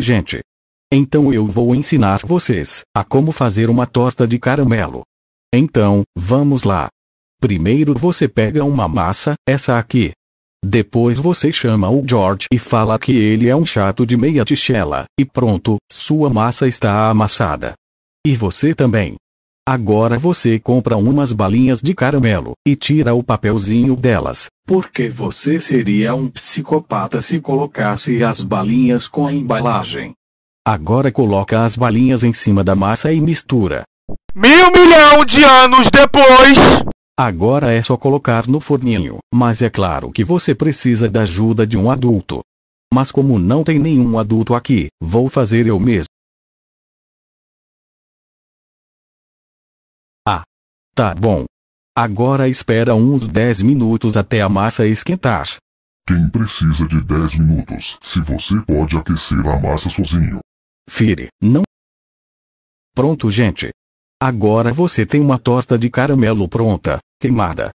gente. Então eu vou ensinar vocês a como fazer uma torta de caramelo. Então, vamos lá. Primeiro você pega uma massa, essa aqui. Depois você chama o George e fala que ele é um chato de meia tichela, e pronto, sua massa está amassada. E você também. Agora você compra umas balinhas de caramelo e tira o papelzinho delas, porque você seria um psicopata se colocasse as balinhas com a embalagem. Agora coloca as balinhas em cima da massa e mistura. Mil milhão de anos depois! Agora é só colocar no forninho, mas é claro que você precisa da ajuda de um adulto. Mas como não tem nenhum adulto aqui, vou fazer eu mesmo. Tá bom. Agora espera uns 10 minutos até a massa esquentar. Quem precisa de 10 minutos se você pode aquecer a massa sozinho? Fire, não. Pronto, gente. Agora você tem uma torta de caramelo pronta, queimada.